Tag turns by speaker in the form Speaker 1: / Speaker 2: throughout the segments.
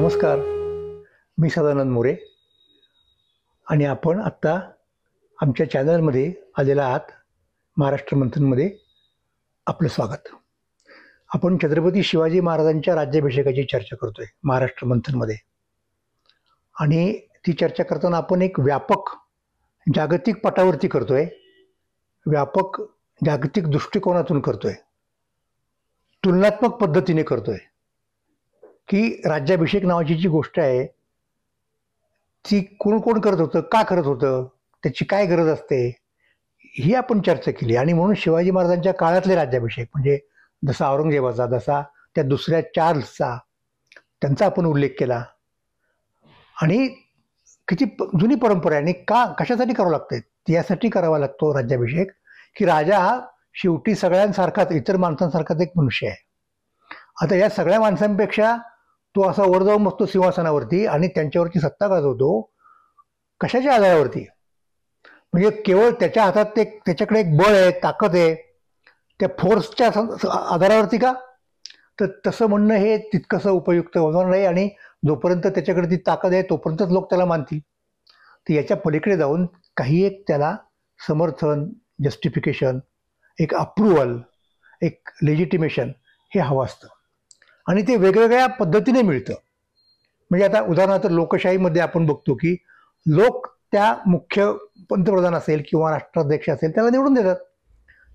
Speaker 1: नमस्कार मी सदानंद मोरे आणि आपण आत्ता आमच्या चॅनलमध्ये आलेला आहात महाराष्ट्र मंथनमध्ये आपलं स्वागत आपण छत्रपती शिवाजी महाराजांच्या राज्याभिषेकाची चर्चा करतोय महाराष्ट्र मंथनमध्ये आणि ती चर्चा करताना आपण एक व्यापक जागतिक पटावरती करतोय व्यापक जागतिक दृष्टिकोनातून करतोय तुलनात्मक पद्धतीने करतोय की राज्याभिषेक नावाची जी गोष्ट आहे ती कोण कोण करत होतं का करत होतं त्याची काय गरज असते ही आपण चर्चा केली आणि म्हणून शिवाजी महाराजांच्या काळातले राज्याभिषेक म्हणजे जसा औरंगजेबाचा जसा त्या दुसऱ्या चार्ल्सचा त्यांचा आपण उल्लेख केला आणि किती जुनी परंपरा आहे आणि का कशासाठी करावं लागते यासाठी करावा लागतो राज्याभिषेक की राजा हा शेवटी सगळ्यांसारखाच इतर माणसांसारखाच एक मनुष्य आहे आता या सगळ्या माणसांपेक्षा तो असा वर जाऊन बसतो सिंहासनावरती आणि त्यांच्यावरची सत्ता गाजवतो कशाच्या आधारावरती म्हणजे केवळ त्याच्या हातात ते त्याच्याकडे एक बळ आहे ताकद आहे त्या फोर्सच्या आधारावरती का तर तसं म्हणणं हे तितकंसं उपयुक्त होणार नाही आणि जोपर्यंत त्याच्याकडे ती ताकद आहे तोपर्यंतच लोक त्याला मानतील तर याच्या पलीकडे जाऊन काही एक त्याला समर्थन जस्टिफिकेशन एक अप्रुव्हल एक लेजिटिमेशन हे हवं असतं आणि ते वेगवेगळ्या पद्धतीने मिळतं म्हणजे आता उदाहरणार्थ लोकशाहीमध्ये आपण बघतो की लोक त्या मुख्य पंतप्रधान असेल किंवा राष्ट्राध्यक्ष असेल त्याला निवडून देतात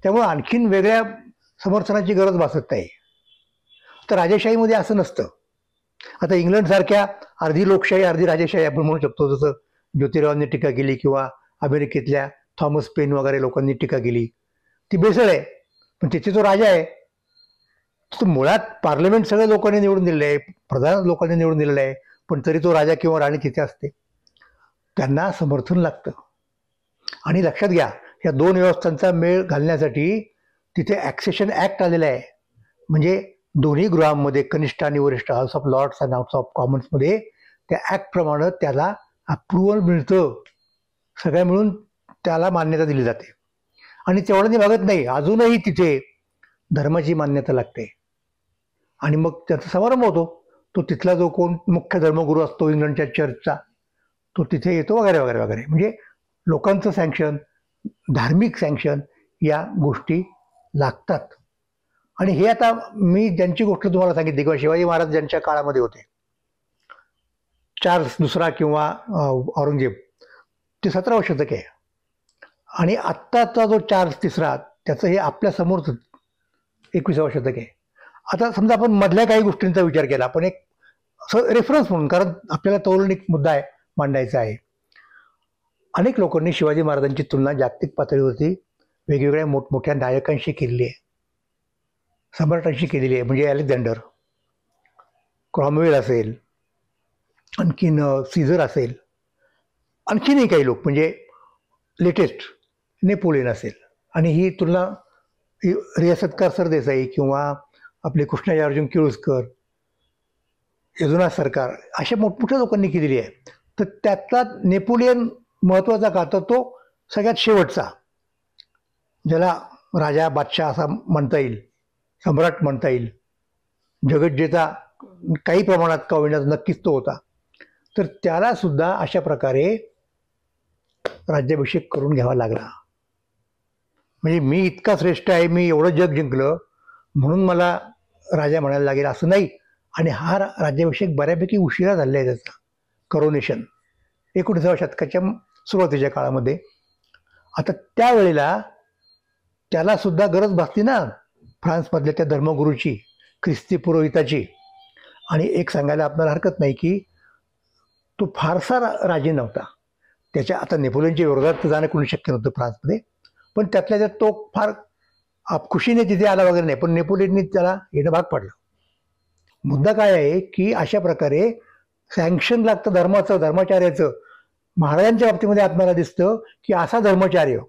Speaker 1: त्यामुळे आणखीन वेगळ्या समर्थनाची गरज भासत नाही तर राजेशाहीमध्ये असं नसतं आता इंग्लंडसारख्या अर्धी लोकशाही अर्धी राजेशाही आपण म्हणू शकतो जसं ज्योतिरावांनी टीका केली किंवा अमेरिकेतल्या थॉमस पेन वगैरे लोकांनी टीका केली ती बेसळ आहे पण तिथे जो राजा आहे मुळात पार्लमेंट सगळ्या लोकांनी निवडून दिलेलं आहे प्रधान लोकांनी निवडून दिलेलं आहे पण तरी तो राजा किंवा राणी तिथे असते त्यांना समर्थन लागतं आणि लक्षात घ्या या दोन व्यवस्थांचा मेळ घालण्यासाठी तिथे ॲक्सेशन ॲक्ट आलेला आहे म्हणजे दोन्ही गृहांमध्ये कनिष्ठ आणि वरिष्ठ House of Lords and House of कॉमन्समध्ये त्या ॲक्टप्रमाणे त्याला अप्रुव्हल मिळतं सगळ्या मिळून त्याला मान्यता दिली जाते आणि मी भागत नाही अजूनही तिथे धर्माची मान्यता लागते आणि मग त्याचा समारंभ होतो तो तिथला जो कोण मुख्य धर्मगुरू असतो इंग्लंडच्या चर्चचा तो तिथे येतो वगैरे वगैरे वगैरे म्हणजे लोकांचं सँक्शन धार्मिक सँक्शन या गोष्टी लागतात आणि हे आता मी ज्यांची गोष्ट तुम्हाला सांगितली किंवा शिवाजी महाराज ज्यांच्या काळामध्ये होते चार्ल्स दुसरा किंवा औरंगजेब ते सतरा शतक आहे आणि आत्ताचा जो चार्ल्स तिसरा त्याचं हे आपल्यासमोरच एकविसावं शतक आहे आता समजा आपण मधल्या काही गोष्टींचा विचार केला आपण एक असं रेफरन्स म्हणून कारण आपल्याला तोरण एक मुद्दा आहे मांडायचा आहे अनेक लोकांनी शिवाजी महाराजांची तुलना जागतिक पातळीवरती वेगवेगळ्या मोठमोठ्या नायकांशी केलेली आहे सम्राटांशी केलेली आहे म्हणजे अलेक्झांडर क्रॉमवेल असेल आणखीन सीझर असेल आणखीनही काही लोक म्हणजे लेटेस्ट नेपोलियन असेल आणि ही तुलना रियासतकार सरदेसाई किंवा आपले कृष्णाजी अर्जुन किळुसकर यजुना सरकार अशा मोठमोठ्या लोकांनी केलेली आहे तर त्यातला नेपोलियन महत्त्वाचा का तर तो सगळ्यात शेवटचा ज्याला राजा बादशाह असा म्हणता येईल सम्राट म्हणता येईल जगज्जेचा काही प्रमाणात कविण्याचा नक्कीच तो होता तर त्यालासुद्धा अशा प्रकारे राज्याभिषेक करून घ्यावा लागला म्हणजे मी इतका श्रेष्ठ आहे मी एवढं जग जिंकलं म्हणून मला राजा म्हणायला लागेल असं नाही आणि हा राज्याभिषेक बऱ्यापैकी उशिरा झालेला आहे त्याचा करोनेशन एकोणीसाव्या शतकाच्या सुरुवातीच्या काळामध्ये आता त्यावेळेला त्यालासुद्धा गरज भासली ना फ्रान्समधल्या त्या धर्मगुरूची ख्रिस्ती पुरोहिताची आणि एक सांगायला आपल्याला हरकत नाही की तो फारसा राजे नव्हता त्याच्या आता नेपोलियनच्या विरोधात जाणं कोणी शक्य नव्हतं फ्रान्समध्ये पण त्यातल्या त्यात तो फार आप खुशीने तिथे आला वगैरे नाही पण नेपोलियनने त्याला येणं भाग पडला मुद्दा काय आहे की अशा प्रकारे सँक्शन लागतं धर्माचं धर्माचार्याचं महाराजांच्या बाबतीमध्ये आत्म्याला दिसतं की असा धर्मचार्य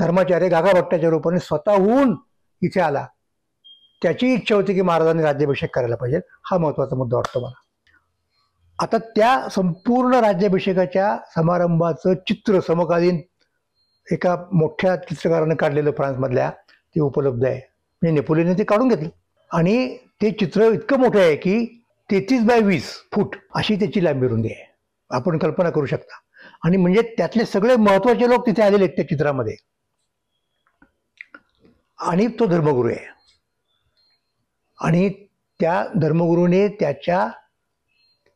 Speaker 1: धर्माचार्य गागा भट्टाच्या रूपाने स्वतःहून इथे आला त्याची इच्छा होती की महाराजांनी राज्याभिषेक करायला पाहिजे हा महत्त्वाचा मुद्दा वाटतो मला आता त्या संपूर्ण राज्याभिषेकाच्या समारंभाचं चित्र समकालीन एका मोठ्या चित्रकारानं काढलेलं फ्रान्समधल्या ते उपलब्ध आहे म्हणजे नेपोलियनने ते काढून घेतली आणि ते चित्र इतकं मोठं आहे की तेहतीस बाय वीस फूट अशी त्याची लांबी रुंदी आहे आपण कल्पना करू शकता आणि म्हणजे त्यातले सगळे महत्त्वाचे लोक तिथे आलेले आहेत त्या चित्रामध्ये आणि तो धर्मगुरू आहे आणि त्या धर्मगुरूने त्याच्या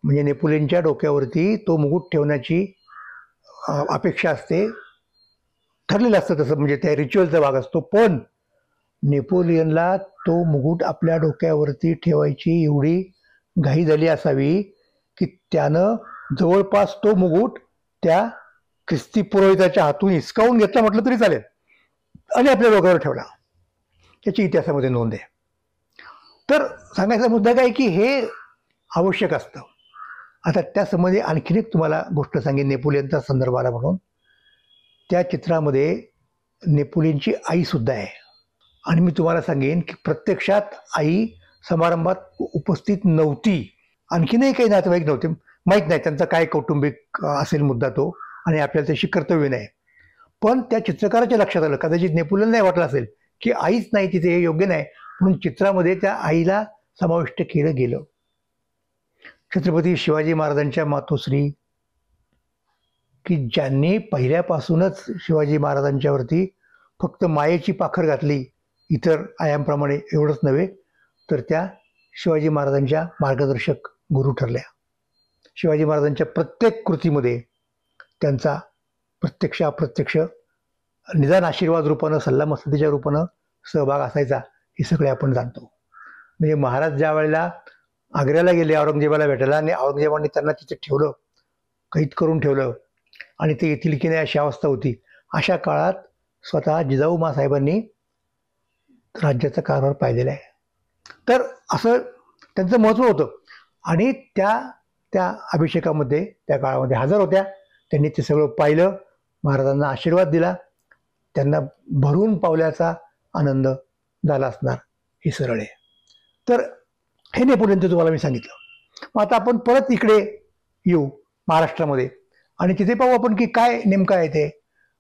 Speaker 1: म्हणजे नेपोलियनच्या डोक्यावरती तो मुकुट ठेवण्याची अपेक्षा असते ठरलेलं असतं तसं म्हणजे त्या रिच्युअलचा भाग असतो पण नेपोलियनला तो मुकुट आपल्या डोक्यावरती ठेवायची एवढी घाई झाली असावी की त्यानं जवळपास तो मुकुट त्या ख्रिस्ती पुरोहिताच्या हातून हिसकावून घेतला म्हटलं तरी चालेल आणि आपल्या डोक्यावर ठेवला याची इतिहासामध्ये नोंद आहे तर सांगायचा मुद्दा काय की हे आवश्यक असतं आता त्यासंबंधी आणखीन एक तुम्हाला गोष्ट सांगेन नेपोलियनचा संदर्भाला म्हणून त्या चित्रामध्ये नेपोलियनची आईसुद्धा आहे आणि मी तुम्हाला सांगेन की प्रत्यक्षात आई समारंभात उपस्थित नव्हती आणखीनही काही नातेवाईक नव्हते माहीत नाही त्यांचा काय कौटुंबिक असेल मुद्दा तो आणि आपल्याला त्याशी कर्तव्य नाही पण त्या चित्रकाराच्या लक्षात आलं कदाचित नेपोलियन नाही वाटलं असेल की आईच नाही तिथे हे योग्य नाही म्हणून चित्रामध्ये त्या आईला समाविष्ट केलं गेलं छत्रपती शिवाजी महाराजांच्या मातोश्री की ज्यांनी पहिल्यापासूनच शिवाजी महाराजांच्यावरती फक्त मायेची पाखर घातली इतर आयामप्रमाणे एवढंच नव्हे तर त्या शिवाजी महाराजांच्या मार्गदर्शक गुरु ठरल्या शिवाजी महाराजांच्या प्रत्येक कृतीमध्ये त्यांचा प्रत्यक्ष अप्रत्यक्ष निदान आशीर्वाद रूपानं सल्ला मसलतीच्या रूपानं सहभाग असायचा हे सगळे आपण जाणतो म्हणजे महाराज ज्या वेळेला आग्र्याला गेले औरंगजेबाला भेटायला आणि औरंगजेबाने त्यांना तिथे ठेवलं कैद करून ठेवलं आणि ते येतील की नाही अशी अवस्था होती अशा काळात स्वतः जिजाऊ मासाहेबांनी राज्याचा कारभार पाहिलेला आहे तर असं त्यांचं महत्त्व होतं आणि त्या त्या अभिषेकामध्ये त्या काळामध्ये हजर होत्या त्यांनी ते सगळं पाहिलं महाराजांना आशीर्वाद दिला त्यांना भरून पावल्याचा आनंद झाला असणार हे सरळ आहे तर हे नेपर्यंत तुम्हाला मी सांगितलं मग आता आपण परत इकडे येऊ महाराष्ट्रामध्ये आणि तिथे पाहू आपण की काय नेमकं आहे ते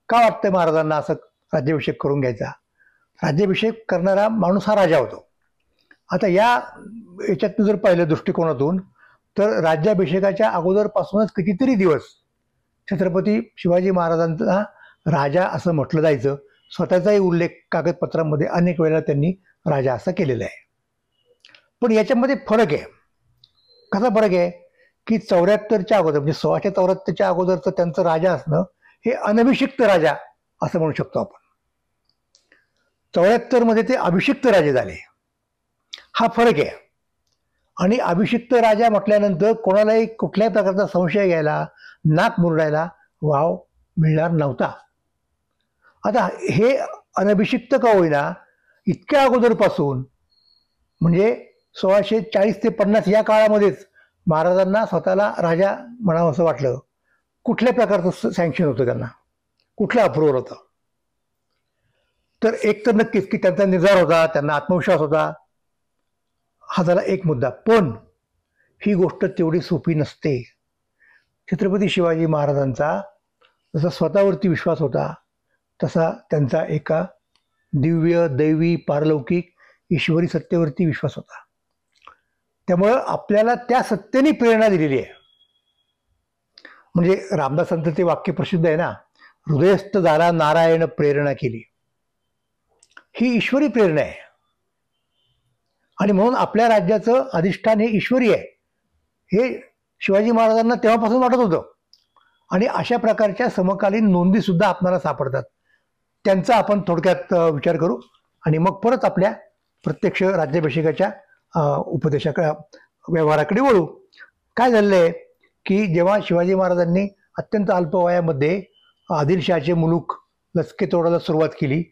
Speaker 1: का वाटतं महाराजांना असं राज्याभिषेक करून घ्यायचा राज्याभिषेक करणारा माणूस हा राजा होतो आता या याच्यातनं जर पाहिलं दृष्टिकोनातून तर राज्याभिषेकाच्या अगोदरपासूनच कितीतरी दिवस छत्रपती शिवाजी महाराजांचा राजा असं म्हटलं जायचं स्वतःचाही उल्लेख कागदपत्रांमध्ये अनेक वेळेला त्यांनी राजा असं केलेलं आहे पण याच्यामध्ये फरक आहे कसा फरक आहे की चौऱ्याहत्तरच्या अगोदर म्हणजे सोळाशे चौऱ्याहत्तरच्या अगोदरचं त्यांचं राजा असणं हे अनभिषिक्त राजा असं म्हणू शकतो आपण चौऱ्याहत्तरमध्ये ते अभिषिक्त राजे झाले हा फरक आहे आणि अभिषिक्त राजा म्हटल्यानंतर कोणालाही कुठल्याही प्रकारचा संशय घ्यायला नाक मुरडायला वाव मिळणार नव्हता आता हे अनभिषिक्त का होईना इतक्या अगोदरपासून म्हणजे सोळाशे चाळीस ते पन्नास या काळामध्येच महाराजांना स्वतःला राजा म्हणावं असं वाटलं कुठल्या प्रकारचं सँक्शन होतं त्यांना कुठलं अप्रूव्हल होतं तर एक तर नक्कीच की त्यांचा निर्धार होता त्यांना आत्मविश्वास होता हा झाला एक मुद्दा पण ही गोष्ट तेवढी सोपी नसते छत्रपती शिवाजी महाराजांचा जसा स्वतःवरती विश्वास होता तसा त्यांचा एका दिव्य दैवी पारलौकिक ईश्वरी सत्तेवरती विश्वास होता त्यामुळं आपल्याला त्या सत्तेने प्रेरणा दिलेली आहे म्हणजे रामदासांचं ते वाक्य प्रसिद्ध आहे ना हृदयस्थ झाला नारायण प्रेरणा केली ही ईश्वरी प्रेरणा आहे आणि म्हणून आपल्या राज्याचं अधिष्ठान हे ईश्वरी आहे हे शिवाजी महाराजांना तेव्हापासून वाटत होतं आणि अशा प्रकारच्या समकालीन नोंदीसुद्धा आपणाला सापडतात त्यांचा आपण थोडक्यात विचार करू आणि मग परत आपल्या प्रत्यक्ष राज्याभिषेकाच्या उपदेशाकडे व्यवहाराकडे वळू काय झालेलं आहे की जेव्हा शिवाजी महाराजांनी अत्यंत अल्प वयामध्ये आदिलशहाचे मुलूक तोडायला सुरुवात केली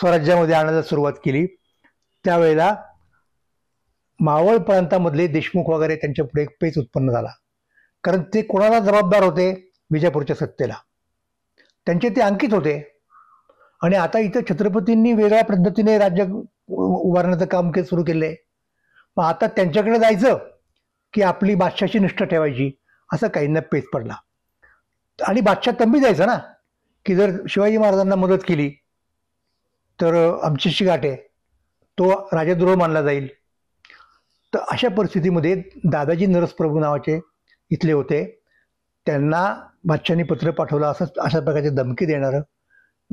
Speaker 1: स्वराज्यामध्ये आणायला सुरुवात केली त्यावेळेला मावळ प्रांतामधले देशमुख वगैरे त्यांच्या पुढे एक पेच उत्पन्न झाला कारण ते कोणाला जबाबदार होते विजापूरच्या सत्तेला त्यांचे ते अंकित होते आणि आता इथं छत्रपतींनी वेगळ्या पद्धतीने राज्य उभारण्याचं काम के सुरू केलं आहे मग आता त्यांच्याकडे जायचं की आपली बादशाची निष्ठा ठेवायची असं काहींना पेच पडला आणि बादशाह तंबी जायचा ना की जर शिवाजी महाराजांना मदत केली तर आमची शिगाट आहे तो राजद्रोह मानला जाईल तर अशा परिस्थितीमध्ये दादाजी नरसप्रभू नावाचे इथले होते त्यांना बादशानी पत्र पाठवलं असं अशा प्रकारचे धमकी देणारं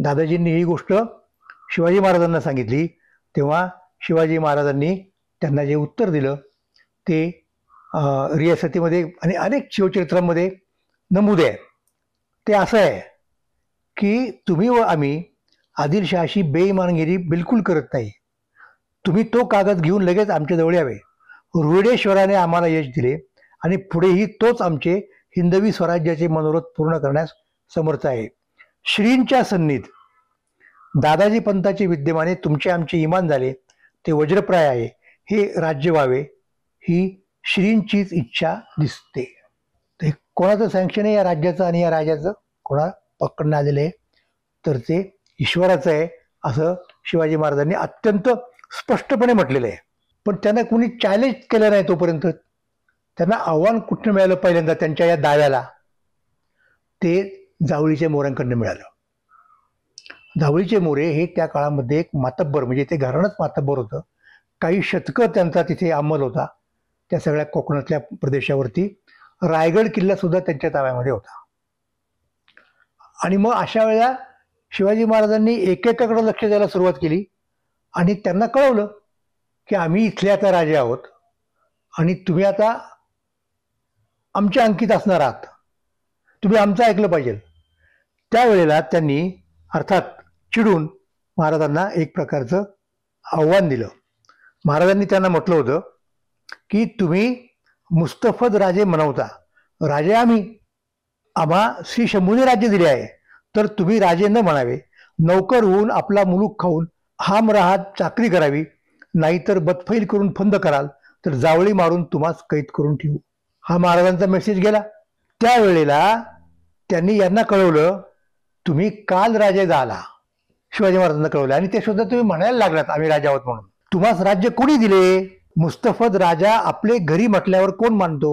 Speaker 1: दादाजींनी ही गोष्ट शिवाजी महाराजांना सांगितली तेव्हा शिवाजी महाराजांनी त्यांना जे उत्तर दिलं ते रियासतीमध्ये आणि अनेक शिवचरित्रांमध्ये नमूद आहे ते असं आहे की तुम्ही व आम्ही आदिलशहाशी बेईमानगिरी बिलकुल करत नाही तुम्ही तो कागद घेऊन लगेच आमच्याजवळ यावे रुडेश्वराने आम्हाला यश दिले आणि पुढेही तोच आमचे हिंदवी स्वराज्याचे मनोरथ पूर्ण करण्यास समर्थ आहे श्रींच्या सन्नीत दादाजी पंथाचे विद्यमाने तुमचे आमचे इमान झाले ते वज्रप्राय आहे हे राज्य व्हावे ही श्रींचीच इच्छा दिसते कोणाचं सँक्शन आहे या राज्याचं आणि या राजाचं कोणा पकडण्यात आलेलं आहे तर ते ईश्वराचं आहे असं शिवाजी महाराजांनी अत्यंत स्पष्टपणे म्हटलेलं आहे पण त्यांना कुणी चॅलेंज केलं नाही तोपर्यंत त्यांना आव्हान कुठं मिळालं पहिल्यांदा त्यांच्या या दाव्याला ते जावळीच्या मोऱ्यांकडनं मिळालं जावळीचे मोरे हे त्या काळामध्ये एक मातब्बर म्हणजे ते घराणंच मातब्बर होतं काही शतकं त्यांचा तिथे अंमल होता त्या सगळ्या कोकणातल्या प्रदेशावरती रायगड किल्ला सुद्धा त्यांच्या ताव्यामध्ये होता आणि मग अशा वेळेला शिवाजी महाराजांनी एकेकाकडे लक्ष द्यायला सुरुवात केली आणि त्यांना कळवलं की आम्ही इथले आता राजे आहोत आणि तुम्ही आता आमच्या अंकित असणार आहात तुम्ही आमचं ऐकलं पाहिजे त्यावेळेला त्यांनी अर्थात चिडून महाराजांना एक प्रकारचं आव्हान दिलं महाराजांनी त्यांना म्हटलं होतं की तुम्ही मुस्तफद राजे म्हणवता राजे आम्ही आम्हा श्री शंभूने राज्य दिले आहे तर तुम्ही राजे न म्हणावे नौकर होऊन आपला मुलूक खाऊन हाम राहत चाकरी करावी नाहीतर बदफैल करून फंद कराल तर जावळी मारून तुम्हास कैद करून ठेवू हा महाराजांचा मेसेज गेला त्यावेळेला त्यांनी यांना कळवलं तुम्ही काल राजे झाला शिवाजी महाराजांना कळवलं आणि ते सुद्धा तुम्ही म्हणायला लागलात आम्ही राजा आहोत म्हणून तुम्हास राज्य कोणी दिले मुस्तफद राजा आपले घरी म्हटल्यावर कोण मानतो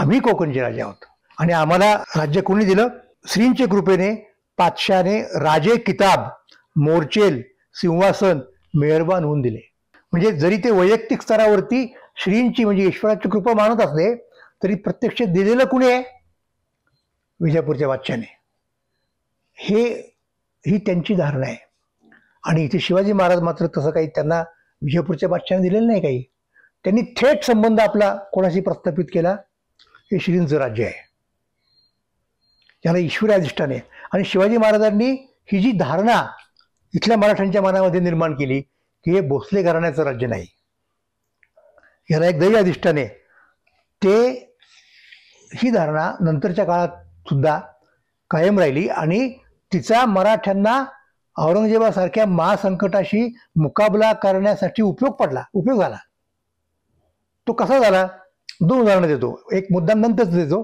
Speaker 1: आम्ही कोकणचे राजा आहोत आणि आम्हाला राज्य कोणी दिलं श्रींचे कृपेने पातशाने राजे किताब मोर्चेल सिंहासन मेहरबान होऊन दिले म्हणजे जरी ते वैयक्तिक स्तरावरती श्रींची म्हणजे ईश्वराची कृपा मानत असले तरी प्रत्यक्ष दिलेलं कुणी आहे विजापूरच्या बादशाने हे ही त्यांची धारणा आहे आणि इथे शिवाजी महाराज मात्र तसं काही त्यांना विजापूरच्या बादशाने दिलेलं नाही काही त्यांनी थेट संबंध आपला कोणाशी प्रस्थापित केला हे श्रींचं राज्य आहे याला ईश्वरी अधिष्ठान आहे आणि शिवाजी महाराजांनी ही जी धारणा इथल्या मराठ्यांच्या मनामध्ये निर्माण केली की हे भोसले घराण्याचं राज्य नाही याला एक दैव अधिष्ठाने ते ही धारणा नंतरच्या काळात सुद्धा कायम राहिली आणि तिचा मराठ्यांना औरंगजेबासारख्या महासंकटाशी मुकाबला करण्यासाठी उपयोग पडला उपयोग झाला तो कसा झाला दोन उदाहरणं देतो एक मुद्दा नंतरच देतो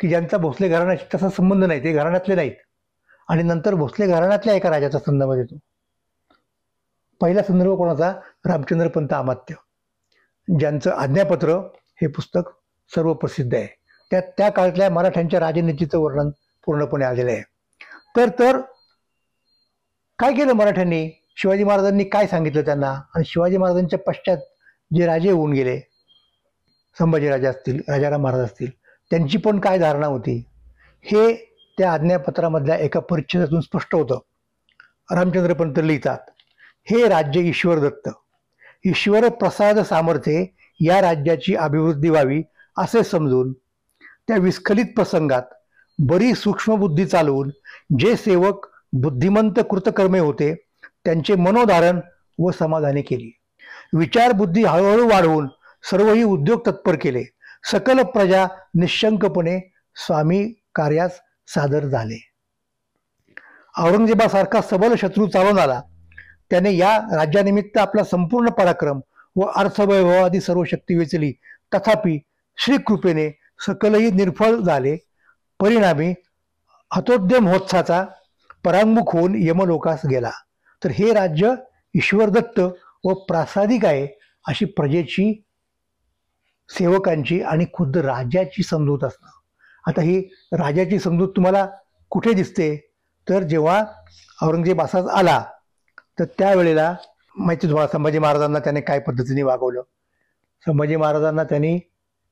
Speaker 1: की ज्यांचा भोसले घराण्याशी तसा संबंध नाही ते घराण्यातले नाहीत आणि नंतर भोसले घराण्यातल्या एका राजाचा संदर्भ देतो पहिला संदर्भ कोणाचा रामचंद्रपंत आमात्य अमात्य ज्यांचं आज्ञापत्र हे पुस्तक सर्व प्रसिद्ध आहे त्या त्या काळातल्या मराठ्यांच्या राजनीतीचं वर्णन पूर्णपणे आलेलं आहे तर तर काय केलं मराठ्यांनी शिवाजी महाराजांनी काय सांगितलं त्यांना आणि शिवाजी महाराजांच्या पश्चात जे राजे होऊन गेले संभाजी राजा असतील राजाराम महाराज असतील त्यांची पण काय धारणा होती हे त्या आज्ञापत्रामधल्या एका परिच्छेदातून स्पष्ट होतं रामचंद्र पंत लिहितात हे राज्य ईश्वर दत्त ईश्वर प्रसाद सामर्थ्ये या राज्याची अभिवृद्धी व्हावी असे समजून त्या विस्खलित प्रसंगात बरी सूक्ष्मबुद्धी चालवून जे सेवक बुद्धिमंत कृतकर्मे होते त्यांचे मनोधारण व समाधाने केली विचारबुद्धी हळूहळू वाढवून सर्वही उद्योग तत्पर केले सकल प्रजा निशंकपणे स्वामी कार्यास सादर झाले औरंगजेबासारखा सबल शत्रू चालून आला त्याने या राज्यानिमित्त आपला संपूर्ण पराक्रम व अर्थवैभव आदी सर्व शक्ती वेचली तथापि श्रीकृपेने सकलही निर्फळ झाले परिणामी हतोद्यम होत्साचा परांगमुख होऊन यमलोकास गेला तर हे राज्य ईश्वरदत्त व प्रासादिक आहे अशी प्रजेची सेवकांची आणि खुद्द राजाची समजूत असणं आता ही राजाची समजूत तुम्हाला कुठे दिसते तर जेव्हा औरंगजेब असाच आला तर त्यावेळेला माहिती तुम्हाला संभाजी महाराजांना त्याने काय पद्धतीने वागवलं संभाजी महाराजांना त्यांनी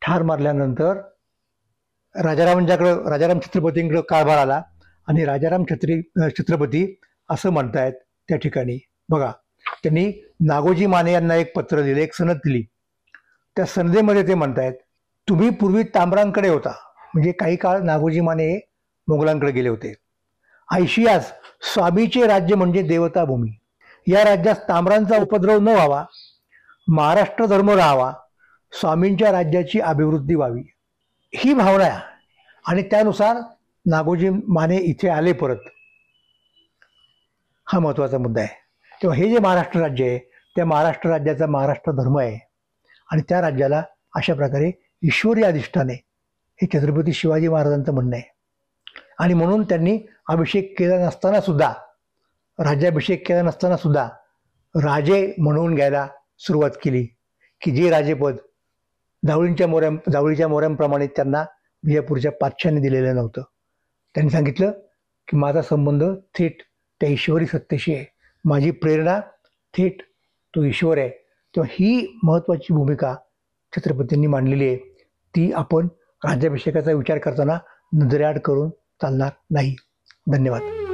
Speaker 1: ठार मारल्यानंतर राजारामांच्याकडं राजाराम छत्रपतींकडं कारभार आला आणि राजाराम छत्री छत्रपती असं म्हणतायत त्या ठिकाणी बघा त्यांनी नागोजी माने यांना एक पत्र दिले एक सनद दिली त्या संधेमध्ये ते म्हणतायत तुम्ही पूर्वी तांबरांकडे होता म्हणजे काही काळ नागोजी माने मोगलांकडे गेले होते ऐशियास स्वामीचे राज्य म्हणजे देवताभूमी या राज्यात तांबरांचा उपद्रव न व्हावा महाराष्ट्र धर्म राहावा स्वामींच्या राज्याची अभिवृद्धी व्हावी ही भावना आणि त्यानुसार नागोजी माने इथे आले परत हा महत्त्वाचा मुद्दा आहे तेव्हा हे जे महाराष्ट्र राज्य आहे त्या महाराष्ट्र राज्याचा महाराष्ट्र धर्म आहे आणि त्या राज्याला अशा प्रकारे ईश्वरी अधिष्ठाने हे छत्रपती शिवाजी महाराजांचं म्हणणं आहे आणि म्हणून त्यांनी अभिषेक केला नसताना सुद्धा राज्याभिषेक केला नसताना सुद्धा राजे म्हणून घ्यायला सुरुवात केली की जे राजेपद जावळींच्या मोऱ्या जावळीच्या मोऱ्यांप्रमाणे त्यांना विजयपूरच्या पाचशाने दिलेलं नव्हतं त्यांनी सांगितलं की माझा संबंध थेट त्या ईश्वरी सत्तेशी आहे माझी प्रेरणा थेट तो ईश्वर आहे किंवा ही महत्त्वाची भूमिका छत्रपतींनी मांडलेली आहे ती आपण राज्याभिषेकाचा विचार करताना नजरेआड करून चालणार नाही धन्यवाद